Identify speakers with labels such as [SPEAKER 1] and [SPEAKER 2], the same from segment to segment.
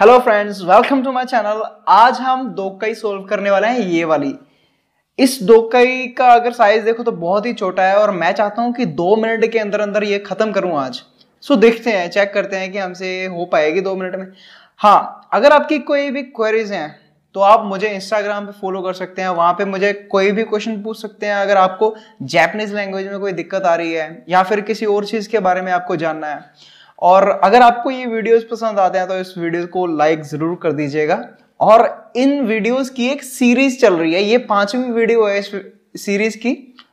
[SPEAKER 1] hello friends welcome to my channel आज हम कई सोल्व करने वाले हैं ये वाली इस दोकई का अगर साइज देखो तो बहुत ही छोटा है और मैं चाहता हूं कि दो मिनट के अंदर अंदर ये खत्म करूं आज सो देखते हैं चेक करते हैं कि हमसे हो पाएगी दो मिनट में हाँ अगर आपकी कोई भी क्वेरीज हैं तो आप मुझे इंस्टाग्राम पे फॉलो कर सकते हैं वहां पे मुझे कोई भी क्वेश्चन पूछ सकते हैं अगर आपको जैपनीज लैंग्वेज में कोई दिक्कत आ रही है या फिर किसी और चीज़ के बारे में आपको जानना है और अगर आपको ये वीडियोस पसंद आते हैं तो इस वीडियो को लाइक ज़रूर कर दीजिएगा और इन वीडियोस की एक सीरीज चल रही है ये पांचवी वीडियो है इस सीरीज की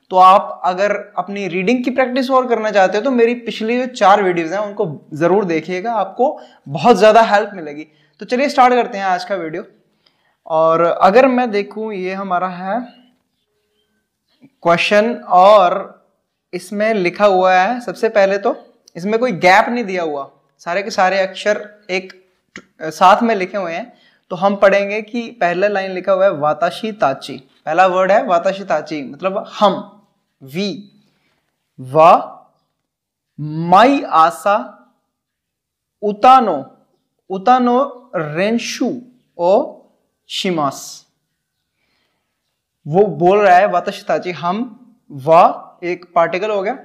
[SPEAKER 1] तो आप अगर अपनी रीडिंग की प्रैक्टिस और करना चाहते हो तो मेरी पिछली जो चार वीडियोज हैं उनको ज़रूर देखिएगा आपको बहुत ज़्यादा हेल्प मिलेगी तो चलिए स्टार्ट करते हैं आज का वीडियो और अगर मैं देखूं ये हमारा है क्वेश्चन और इसमें लिखा हुआ है सबसे पहले तो इसमें कोई गैप नहीं दिया हुआ सारे के सारे अक्षर एक साथ में लिखे हुए हैं तो हम पढ़ेंगे कि पहले लाइन लिखा हुआ है वाताशी ताची पहला वर्ड है वाताशी ताची मतलब हम वी व माई आशा उतानो उतानो रेंशु ओ शिमास वो बोल रहा है वाताशी ताची हम व एक पार्टिकल हो गया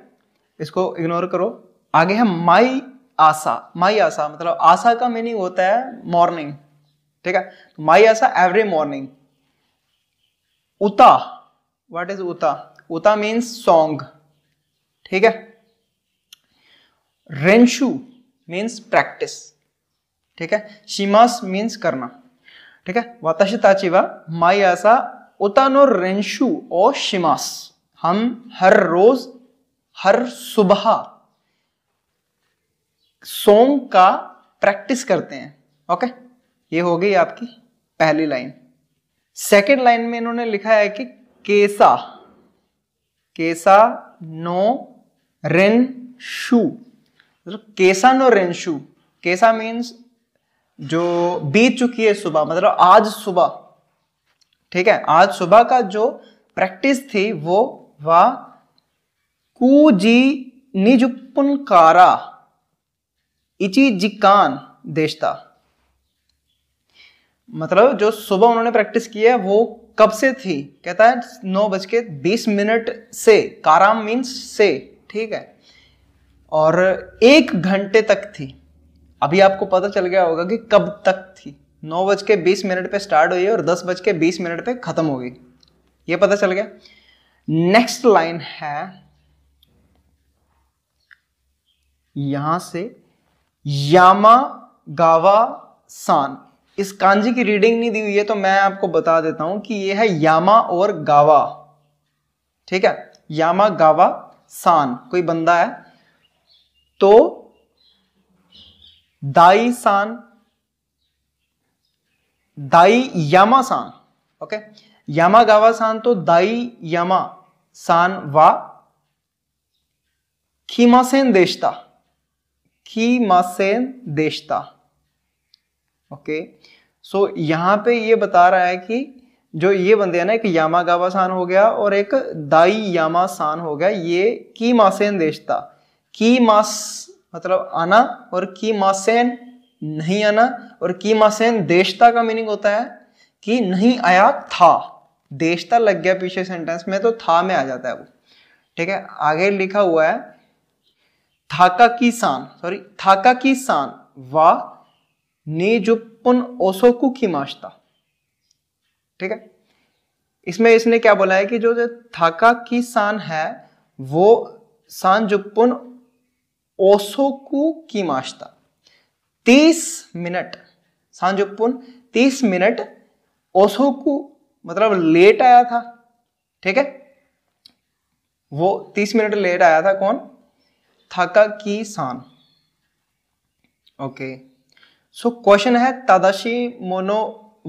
[SPEAKER 1] इसको इग्नोर करो आगे है माई आशा माई आशा मतलब आशा का मीनिंग होता है मॉर्निंग ठीक है तो माई आशा एवरी मॉर्निंग उता व्हाट इज उता उता मीन्स सॉन्ग ठीक है रेंशू मीन्स प्रैक्टिस ठीक है शिमास मीन्स करना ठीक है वाताशी ताचिवा माई आशा नो रेंशु और शिमास हम हर रोज हर सुबह सॉन्ग का प्रैक्टिस करते हैं ओके ये हो गई आपकी पहली लाइन सेकेंड लाइन में इन्होंने लिखा है कि केसा केसा नो रेन मतलब शू केसा नो रेन शू केसा मीन्स जो बीत चुकी है सुबह मतलब आज सुबह ठीक है आज सुबह का जो प्रैक्टिस थी वो वा कुजी निजुपुनकारा इची जिकान देशता मतलब जो सुबह उन्होंने प्रैक्टिस की है वो कब से थी कहता है नौ बज के बीस मिनट से काराम मीन्स से ठीक है और एक घंटे तक थी अभी आपको पता चल गया होगा कि कब तक थी नौ बज के बीस मिनट पे स्टार्ट हुई और दस बज के बीस मिनट पे खत्म होगी ये पता चल गया नेक्स्ट लाइन है यहां से यामा गावा सान इस कांजी की रीडिंग नहीं दी हुई है तो मैं आपको बता देता हूं कि ये है यामा और गावा ठीक है यामा गावा सान कोई बंदा है तो दाई सान दाई यामा सान ओके यामा गावा सान तो दाई यामा सान वा सेन देशता मासेन देशता ओके सो यहां पे ये बता रहा है कि जो ये बंदे हैं ना एक गावा सान हो गया और एक दाई यामा सान हो गया ये की मासेन देशता की मास मतलब आना और की मासेन नहीं आना और की मासेन देशता का मीनिंग होता है कि नहीं आया था देशता लग गया पीछे सेंटेंस में तो था में आ जाता है वो ठीक है आगे लिखा हुआ है थाका की सान सॉरी थाका की सान वा ने जो पुन ओसोकू की माश्ता ठीक है इसमें इसने क्या बोला है कि जो, जो थाका की सान है वो सान जो पुन ओसोकू की माश्ता तीस मिनट सान जो पुन तीस मिनट ओसोकू मतलब लेट आया था ठीक है वो तीस मिनट लेट आया था कौन थका की सान ओके सो क्वेश्चन है तादाशी मोनो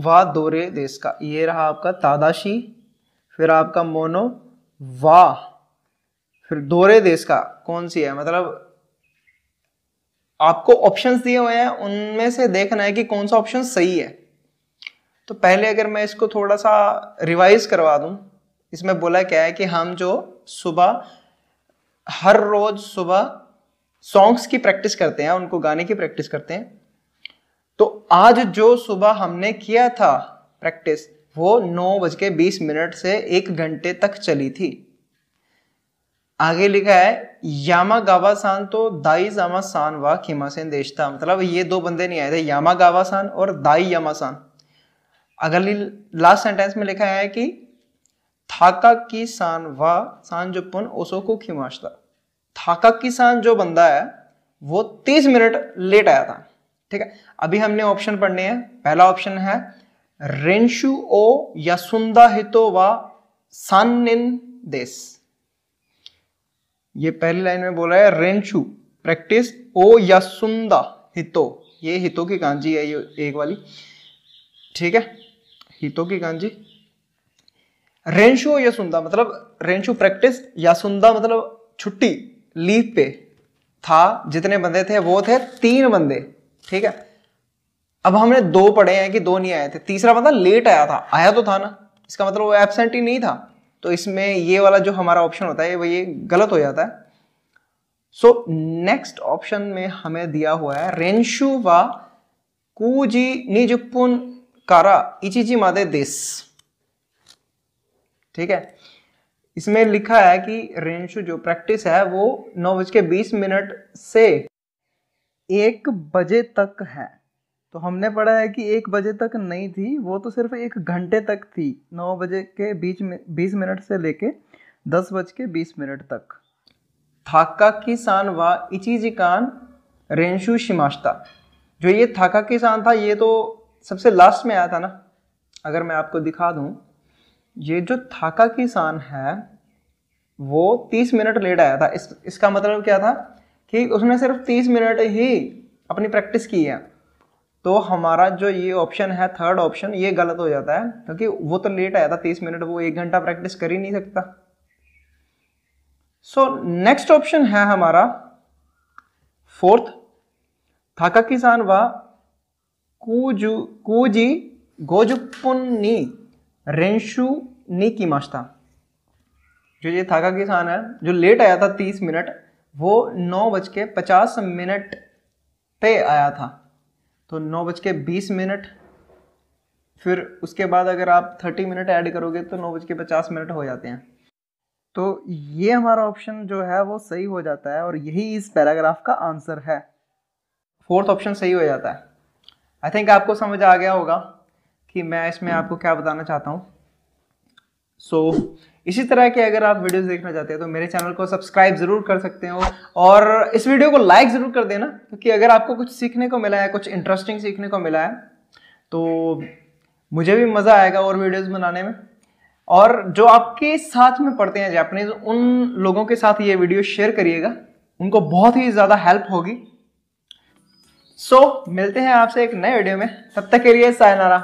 [SPEAKER 1] वा दोरे देश का ये रहा आपका तादाशी फिर आपका मोनो वा फिर दोरे देश का कौन सी है मतलब आपको ऑप्शंस दिए हुए हैं उनमें से देखना है कि कौन सा ऑप्शन सही है तो पहले अगर मैं इसको थोड़ा सा रिवाइज करवा दूं इसमें बोला क्या है कि हम जो सुबह हर रोज सुबह सॉन्ग्स की प्रैक्टिस करते हैं उनको गाने की प्रैक्टिस करते हैं तो आज जो सुबह हमने किया था प्रैक्टिस वो नौ बज के बीस मिनट से एक घंटे तक चली थी आगे लिखा है यामा गावा सान तो दाई जामा सान व खिमा सेन देश था मतलब ये दो बंदे नहीं आए थे यामा गावा सान और दाई यामा सान अगली लास्ट सेंटेंस में लिखा है कि थाका थाकाकी सान वा सांजोपुन ओसोको खिमाशता थाकाकी सान जो बंदा है वो तीस मिनट लेट आया था ठीक है अभी हमने ऑप्शन पढ़ने हैं पहला ऑप्शन है रेंशु ओ या सुंदा हितो वा सानिन देश ये पहली लाइन में बोला है रेंशु प्रैक्टिस ओ या सुंदा हितो ये हितो की कांजी है ये एक वाली ठीक है हितो की कांजी रेंशो सुंदा मतलब रेंशो प्रैक्टिस या सुंदा मतलब छुट्टी लीव पे था जितने बंदे थे वो थे तीन बंदे ठीक है अब हमने दो पढ़े हैं कि दो नहीं आए थे तीसरा बंदा लेट आया था आया तो था ना इसका मतलब वो एबसेंट ही नहीं था तो इसमें ये वाला जो हमारा ऑप्शन होता है वो ये गलत हो जाता है सो नेक्स्ट ऑप्शन में हमें दिया हुआ है रेंशु वा कूजी निजुपुन कारा इचिजी मादे देश ठीक है इसमें लिखा है कि रेंशु जो प्रैक्टिस है वो नौ बज के बीस मिनट से एक बजे तक है तो हमने पढ़ा है कि एक बजे तक नहीं थी वो तो सिर्फ एक घंटे तक थी नौ बजे के बीच में बीस मिनट से लेके दस बज के बीस मिनट तक थाका किसान व इचिजिकान रेंशु शिमाश्ता जो ये थाका किसान था ये तो सबसे लास्ट में आया था ना अगर मैं आपको दिखा दूँ ये जो थाका किसान है वो तीस मिनट लेट आया था इस इसका मतलब क्या था कि उसने सिर्फ तीस मिनट ही अपनी प्रैक्टिस की है तो हमारा जो ये ऑप्शन है थर्ड ऑप्शन ये गलत हो जाता है क्योंकि तो वो तो लेट आया था तीस मिनट वो एक घंटा प्रैक्टिस कर ही नहीं सकता सो नेक्स्ट ऑप्शन है हमारा फोर्थ थाका किसान व कूजु कूजी गोजुपुन्नी रेंशु ने की माश्ता जो ये थाका किसान है जो लेट आया था तीस मिनट वो नौ बज के पचास मिनट पे आया था तो नौ बज के बीस मिनट फिर उसके बाद अगर आप थर्टी मिनट ऐड करोगे तो नौ बज के पचास मिनट हो जाते हैं तो ये हमारा ऑप्शन जो है वो सही हो जाता है और यही इस पैराग्राफ का आंसर है फोर्थ ऑप्शन सही हो जाता है आई थिंक आपको समझ आ गया होगा कि मैं इसमें आपको क्या बताना चाहता हूँ सो so, इसी तरह के अगर आप वीडियोस देखना चाहते हैं तो मेरे चैनल को सब्सक्राइब जरूर कर सकते हो और इस वीडियो को लाइक जरूर कर देना क्योंकि अगर आपको कुछ सीखने को मिला है कुछ इंटरेस्टिंग सीखने को मिला है तो मुझे भी मज़ा आएगा और वीडियोस बनाने में और जो आपके साथ में पढ़ते हैं जापनीज उन लोगों के साथ ये वीडियो शेयर करिएगा उनको बहुत ही ज़्यादा हेल्प होगी सो so, मिलते हैं आपसे एक नए वीडियो में तब तक के लिए सायनारा